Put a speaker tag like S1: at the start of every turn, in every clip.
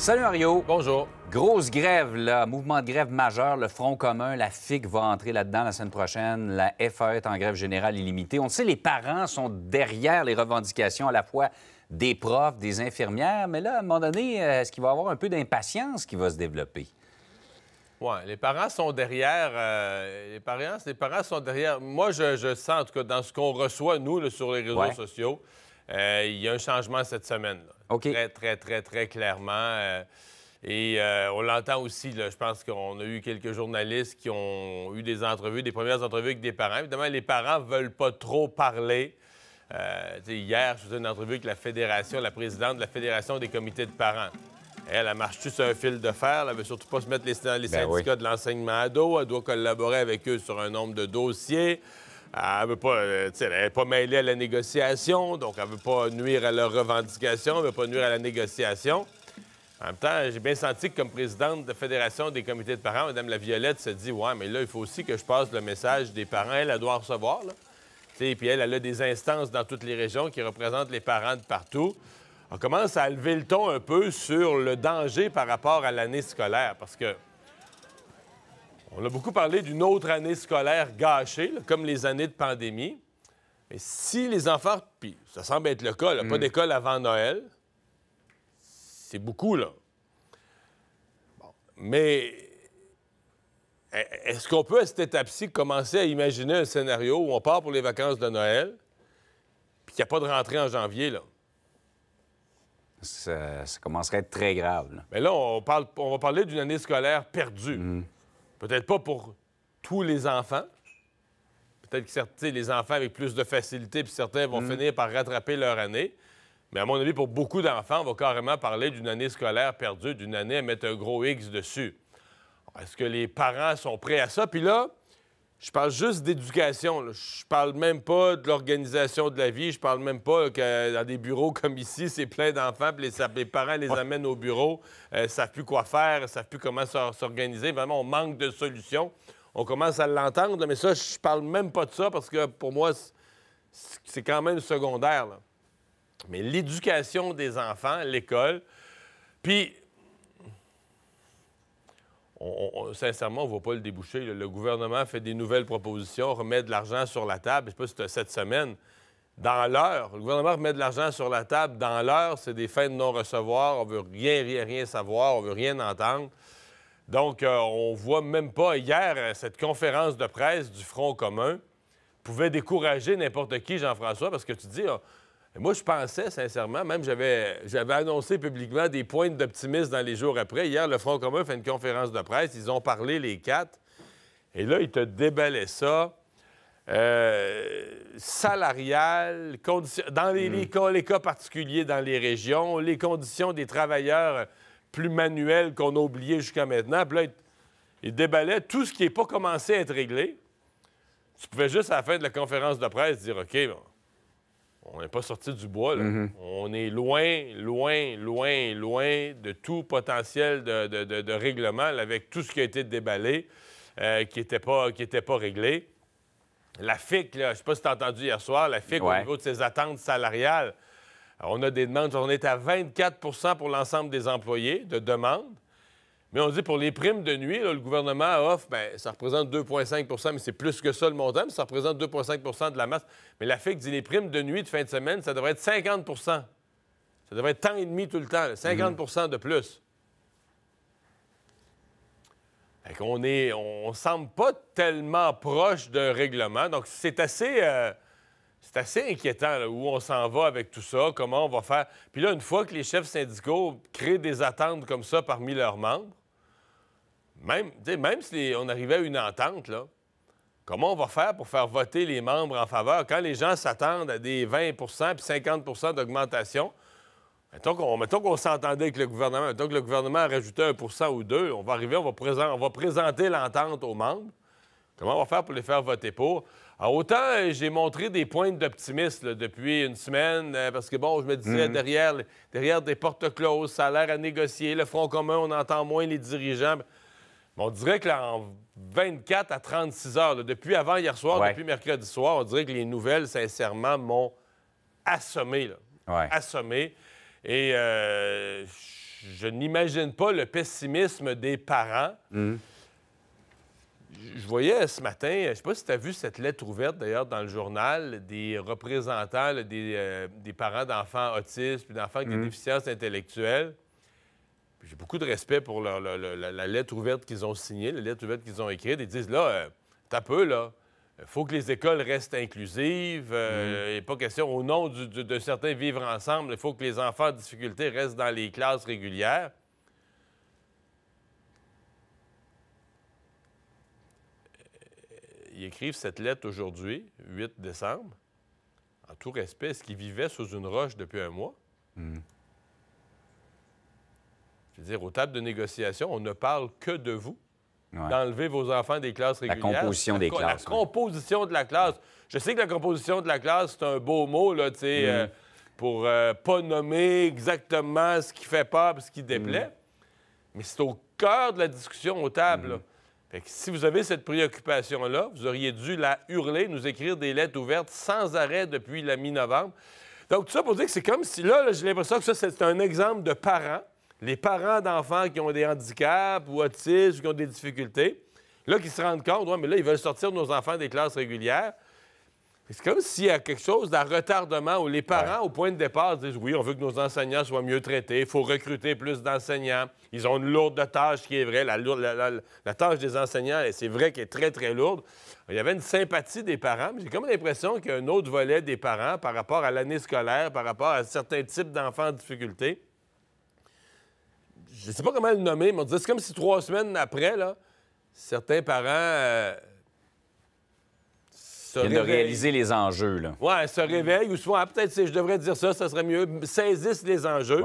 S1: Salut Mario. Bonjour. Grosse grève, là, mouvement de grève majeur, le Front commun, la FIC va entrer là-dedans la semaine prochaine, la FA est en grève générale illimitée. On sait, les parents sont derrière les revendications à la fois des profs, des infirmières, mais là, à un moment donné, euh, est-ce qu'il va y avoir un peu d'impatience qui va se développer?
S2: Oui, les parents sont derrière. Euh, les, parents, les parents sont derrière. Moi, je, sens, en tout cas, dans ce qu'on reçoit, nous, sur les réseaux sociaux, euh, il y a un changement cette semaine. Très, très, très, très clairement. Euh, et euh, on l'entend aussi, je pense qu'on a eu quelques journalistes qui ont eu des entrevues, des premières entrevues avec des parents. Évidemment, les parents ne veulent pas trop parler. hier, je faisais une entrevue avec la fédération, la présidente de la Fédération des comités de parents. Elle, a marche sur un fil de fer? Elle ne veut surtout pas se mettre les, les ben syndicats de l'enseignement ado. Elle doit collaborer avec eux sur un nombre de dossiers. Elle veut pas, euh, elle n'est pas mêlée à la négociation, donc elle veut pas nuire à leurs revendications, elle veut pas nuire à la négociation. En même temps, j'ai bien senti que comme présidente de Fédération des comités de parents, Mme La Violette se dit Ouais, mais là, il faut aussi que je passe le message des parents, elle, elle doit recevoir. Là. Puis elle, elle a des instances dans toutes les régions qui représentent les parents de partout. On commence à lever le ton un peu sur le danger par rapport à l'année scolaire, parce que on a beaucoup parlé d'une autre année scolaire gâchée, comme les années de pandémie. Mais si les enfants, puis ça semble être le cas, là, pas hmm. d'école avant Noël, c'est beaucoup, là. Bon. Mais e-, est-ce qu'on peut, à cette étape-ci, commencer à imaginer un scénario où on part pour les vacances de Noël, puis qu'il n'y a pas de rentrée en janvier, là?
S1: Ça, commencerait à être très
S2: grave. Mais là, on, parle, on va parler d'une année scolaire perdue. Hmm. Peut-être pas pour tous les enfants. Peut-être que certains, les enfants avec plus de facilité, puis certains vont mm. finir par rattraper leur année. Mais à mon avis, pour beaucoup d'enfants, on va carrément parler d'une année scolaire perdue, d'une année à mettre un gros X dessus. Est-ce que les parents sont prêts à ça? Puis là, je parle juste d'éducation. Je parle même pas de l'organisation de la vie. Je parle même pas que dans des bureaux comme ici, c'est plein d'enfants. Les, les, parents les amènent au bureau, ne euh, savent plus quoi faire, savent plus comment s'organiser. Vraiment, on manque de solutions. On commence à l'entendre, mais ça, je parle même pas de ça parce que pour moi, c'est quand même secondaire. Mais l'éducation des enfants, l'école. Puis sincèrement, on ne voit pas le déboucher. Le gouvernement fait des nouvelles propositions, remet de l'argent sur la table. Je ne sais pas si cette semaine. Dans l'heure, le gouvernement remet de l'argent sur la table. Dans l'heure, c'est des fins de non-recevoir. On ne veut rien, rien, rien savoir. On ne veut rien entendre. Donc, euh, on ne voit même pas hier euh, cette conférence de presse du Front commun pouvait décourager n'importe qui, Jean-François, parce que tu dis, ah, moi, je pensais sincèrement, même j'avais, annoncé publiquement des pointes d'optimisme dans les jours après. Hier, le Front commun fait une conférence de presse. Ils ont parlé, les quatre. Et là, ils te déballaient ça. Euh, salarial, dans hmm. les, cas, particuliers dans les régions, les conditions des travailleurs plus manuels qu'on a oubliés jusqu'à maintenant. Puis là, ils, ils déballaient tout ce qui n'est pas commencé à être réglé. Tu pouvais juste, à la fin de la conférence de presse, dire OK, bon, on n'est pas sorti du bois. Là. Mhm. On est loin, loin, loin, loin de tout potentiel de, règlement avec tout ce qui a été déballé, euh, qui n'était pas, pas réglé. La FIC, je ne sais pas si tu as entendu hier soir, la FIC au niveau de ses attentes salariales, on a des demandes, on est à 24 pour l'ensemble des employés de demandes. Mais on dit pour les primes de nuit, le gouvernement offre, ben, ça représente 2,5 mais c'est plus que ça le montant, ça représente 2,5 de la masse. Mais la FIC dit les primes de nuit de fin de semaine, ça devrait être 50 Ça devrait être tant et demi tout le temps, 50 de plus. Fait qu'on est, on semble pas tellement proche d'un règlement. Donc, c'est assez, euh, c'est assez inquiétant où on s'en va avec tout ça, comment on va faire. Puis là, une fois que les chefs syndicaux créent des attentes comme ça parmi leurs membres, même, si on arrivait à une entente, là, comment on va faire pour faire voter les membres en faveur quand les gens s'attendent à des 20 puis 50 d'augmentation? Mettons qu'on, s'entendait avec le gouvernement, mettons que le gouvernement a rajouté 1 ou 2, on va arriver, on va, présenter l'entente aux membres. Comment on va faire pour les faire voter pour? autant euh, j'ai montré des pointes d'optimisme depuis une semaine, euh, parce que bon, je me disais, mhm. derrière, derrière des portes closes, ça a l'air à négocier, le Front commun, on entend moins les dirigeants on dirait que là, en 24 à 36 heures, depuis avant hier soir, depuis mercredi soir, on dirait que les nouvelles, sincèrement, m'ont assommé. Assommé. Et euh, je n'imagine pas le pessimisme des parents. Mm. Je voyais ce matin, je ne sais pas si tu as vu cette lettre ouverte d'ailleurs dans le journal des représentants euh, des, parents d'enfants autistes puis d'enfants avec ont des mm. déficiences intellectuelles. J'ai beaucoup de respect pour la, lettre ouverte qu'ils ont signée, la lettre ouverte qu'ils ont écrite. Ils disent là, euh, t'as peu, là. Euh, faut que les écoles restent inclusives. il euh, n'est mm. pas question, au nom de certains vivre ensemble, il faut que les enfants en difficulté restent dans les classes régulières. Ils écrivent cette lettre aujourd'hui, 8 décembre. En tout respect, est-ce qu'ils vivaient sous une roche depuis un mois? Mm cest à dire aux tables de négociation, on ne parle que de vous, d'enlever vos enfants des classes régulières. La composition des classes. La composition de la classe. Je sais que la composition de la classe, c'est un beau mot, là, tu sais, mm. euh, pour euh, pas nommer exactement ce qui fait peur et ce qui déplaît, mm. mais c'est au cœur de la discussion aux tables. Mm. Fait que si vous avez cette préoccupation-là, vous auriez dû la hurler, nous écrire des lettres ouvertes sans arrêt depuis la mi-novembre. Donc, tout ça pour dire que c'est comme si, là, là j'ai l'impression que ça, c'est un exemple de parents les parents d'enfants qui ont des handicaps ou autistes ou qui ont des difficultés, là, qui se rendent compte, oui, mais là, ils veulent sortir nos enfants des classes régulières. C'est comme s'il y a quelque chose d'un retardement où les parents, au point de départ, disent oui, on veut que nos enseignants soient mieux traités, il faut recruter plus d'enseignants. Ils ont une lourde tâche qui est vraie. La, tâche des enseignants, et c'est vrai qu'elle est très, très lourde. Il y avait une sympathie des parents, mais j'ai comme l'impression qu'il y a un autre volet des parents par rapport à l'année scolaire, par rapport à certains types d'enfants en difficulté je sais pas comment le nommer, mais on disait, c'est comme si trois semaines après, là, certains parents. Euh, se réveillent. de réaliser
S1: les enjeux, là.
S2: Ouais, se réveillent ou souvent, ah, peut-être si je devrais dire ça, ça serait mieux, saisissent les enjeux.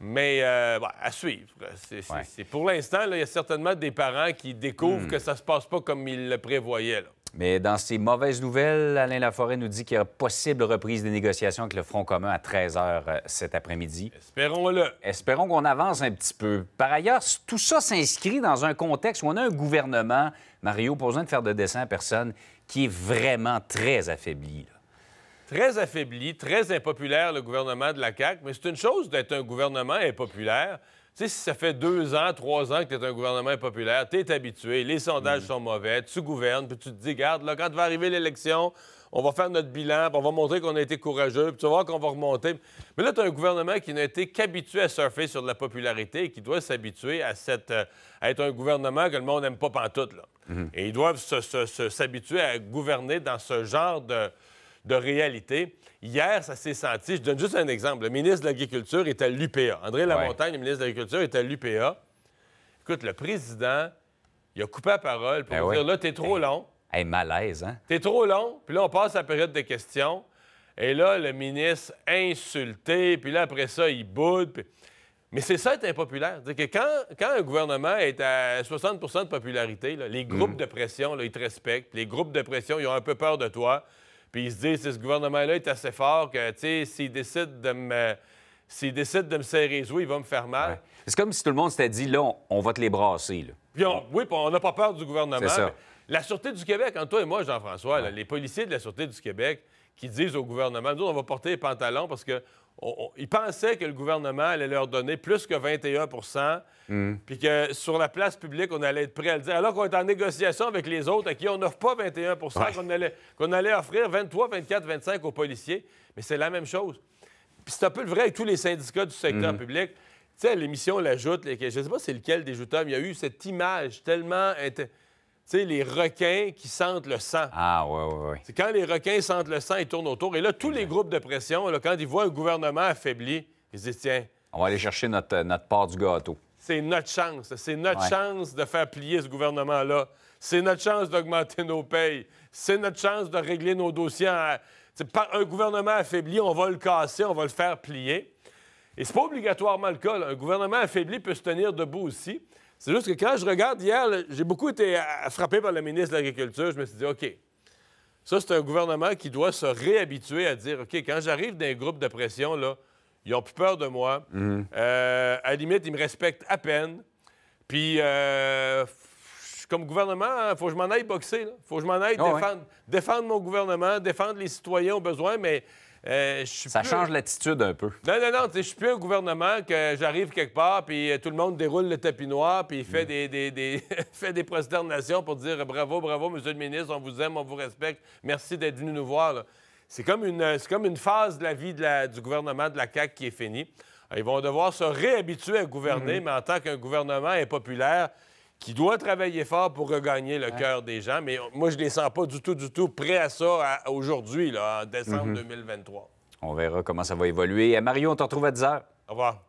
S2: Mais euh, à suivre. C'est, Pour l'instant, il y a certainement des parents qui découvrent hmm. que ça se passe pas comme ils le prévoyaient. Là.
S1: Mais dans ces mauvaises nouvelles, Alain Laforêt nous dit qu'il y a possible reprise des négociations avec le Front commun à 13 h euh, cet après-midi. Espérons-le. Espérons qu'on avance un petit peu. Par ailleurs, tout ça s'inscrit dans un contexte où on a un gouvernement, Mario, pas besoin de faire de dessin à personne, qui est vraiment très affaibli.
S2: Très affaibli, très impopulaire, le gouvernement de la CAQ. Mais c'est une chose d'être un gouvernement impopulaire sais, si ça fait deux ans, trois ans que tu es un gouvernement impopulaire, tu es habitué, les sondages mm. sont mauvais, tu gouvernes, puis tu te dis, garde, là, quand va arriver l'élection, on va faire notre bilan, puis on va montrer qu'on a été courageux, puis tu vas voir qu'on va remonter. Mais là, tu as un gouvernement qui n'a été qu'habitué à surfer sur de la popularité et qui doit s'habituer à, cette, euh, être un gouvernement que le monde n'aime pas pantoute. Là. Mm-hmm. Et ils doivent s'habituer à gouverner dans ce genre de de réalité. Hier, ça s'est senti. Je donne juste un exemple. Le ministre de l'Agriculture est à l'UPA. André Lamontagne, le ministre de l'Agriculture, est à l'UPA. Écoute, le président, il a coupé la parole pour ben dire là, t'es trop long. Hey, malaise, hein? T'es trop long. Puis là, on passe à la période des questions. Et là, le ministre insulté. Puis là, après ça, il boude. Mais c'est ça être impopulaire. C'est que quand, quand, un gouvernement est à 60 de popularité, les mm. groupes de pression, ils te respectent. Les groupes de pression, ils ont un peu peur de toi. Puis ils se disent, ce gouvernement-là est assez fort que, tu sais, s'il décide de me. décide de me serrer les il va me faire mal. C'est
S1: comme si tout le monde s'était dit, là, on, va te les brasser. Là.
S2: Puis oui, on n'a pas peur du gouvernement. La Sûreté du Québec, en toi et moi, Jean-François, les policiers de la Sûreté du Québec qui disent au gouvernement, nous, on va porter les pantalons parce que ils pensaient que le gouvernement allait leur donner plus que 21 hmm. puis que sur la place publique, on allait être prêt à le dire, alors qu'on est en négociation avec les autres à qui on n'offre pas 21 qu'on allait, offrir 23, 24, 25 aux policiers. Mais c'est la même chose. Puis c'est un peu le vrai avec tous les syndicats du secteur hmm. public. Tu sais, l'émission L'Ajoute, je ne sais pas c'est lequel des jouteurs, mais il y a eu cette image tellement sais, les requins qui sentent le sang. Ah, oui, oui, oui. C'est quand les requins sentent le sang, ils tournent autour. Et là, tous les groupes de pression, là, quand ils voient un gouvernement affaibli, ils disent tiens. On va aller chercher notre, euh, notre part du gâteau. C'est notre chance. C'est notre chance de faire plier ce gouvernement-là. C'est notre chance d'augmenter nos payes. C'est notre chance de régler nos dossiers. Par un gouvernement affaibli, on va le casser, on va le faire plier. Et c'est pas obligatoirement le cas. Un gouvernement affaibli peut se tenir debout aussi. C'est juste que quand je regarde hier, j'ai beaucoup été frappé par le ministre de l'Agriculture. Je me suis dit, OK, ça, c'est un gouvernement qui doit se réhabituer à dire, OK, quand j'arrive dans un groupe de pression, là, ils ont plus peur de moi. Mhm. Euh, à limite, ils me respectent à peine. Puis, euh, comme gouvernement, il faut que je m'en aille boxer. Il faut que je m'en aille ah défendre, défendre mon gouvernement, défendre les citoyens au besoin, mais euh, ça change l'attitude un peu. Non, non, non. Je suis plus au gouvernement que j'arrive quelque part, puis euh, tout le monde déroule le tapis noir, puis fait, mm. des, des, des fait des prosternations pour dire bravo, bravo, monsieur le ministre, on vous aime, on vous respecte, merci d'être venu nous voir. C'est comme, une, euh, comme une phase de la vie du gouvernement de la CAQ qui est finie. Ils vont devoir se réhabituer à gouverner, mm. mais en tant qu'un gouvernement impopulaire, qui doit travailler fort pour regagner le cœur des gens, mais moi, je ne les sens pas du tout, du tout prêts à ça aujourd'hui, en décembre 2023. Mhm.
S1: On verra comment ça va évoluer. Euh, Mario, on te retrouve à 10 heures.
S2: Au revoir.